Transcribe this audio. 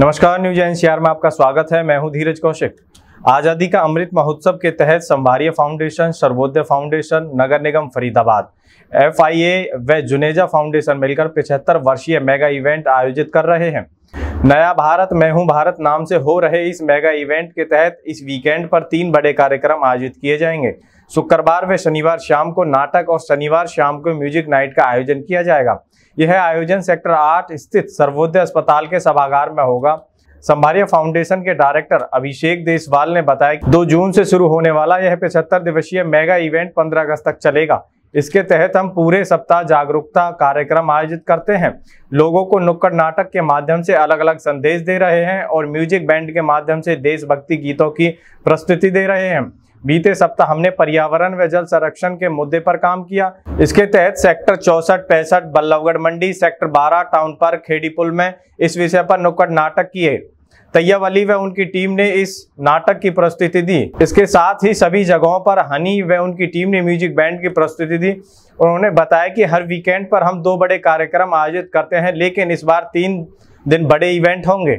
नमस्कार news NCR में आपका स्वागत है मैं हूं धीरज कौशिक आज़ादी का अमृत महोत्सव के तहत संभारी फाउंडेशन सर्वोदय फाउंडेशन नगर निगम फरीदाबाद एफ व जुनेजा फाउंडेशन मिलकर पिछहत्तर वर्षीय मेगा इवेंट आयोजित कर रहे हैं नया भारत मैं हूं भारत नाम से हो रहे इस मेगा इवेंट के तहत इस वीकेंड पर तीन बड़े कार्यक्रम आयोजित किए जाएंगे शुक्रवार व शनिवार शाम को नाटक और शनिवार शाम को म्यूजिक नाइट का आयोजन किया जाएगा यह आयोजन सेक्टर आठ स्थित सर्वोदय अस्पताल के सभागार में होगा संभारिया फाउंडेशन के डायरेक्टर अभिषेक देसवाल ने बताया कि 2 जून से शुरू होने वाला यह पचहत्तर दिवसीय मेगा इवेंट 15 अगस्त तक चलेगा इसके तहत हम पूरे सप्ताह जागरूकता कार्यक्रम आयोजित करते हैं लोगों को नुक्कड़ नाटक के माध्यम से अलग अलग संदेश दे रहे हैं और म्यूजिक बैंड के माध्यम से देशभक्ति गीतों की प्रस्तुति दे रहे हैं बीते सप्ताह हमने पर्यावरण व जल संरक्षण के मुद्दे पर काम किया इसके तहत सेक्टर चौसठ पैंसठ बल्लभगढ़ मंडी सेक्टर बारह टाउन पार्क खेड़ी पुल में इस विषय पर नुक्कड़ नाटक किए तैयब अली व उनकी टीम ने इस नाटक की प्रस्तुति दी इसके साथ ही सभी जगहों पर हनी व उनकी टीम ने म्यूजिक बैंड की प्रस्तुति दी उन्होंने बताया कि हर वीकेंड पर हम दो बड़े कार्यक्रम आयोजित करते हैं लेकिन इस बार तीन दिन बड़े इवेंट होंगे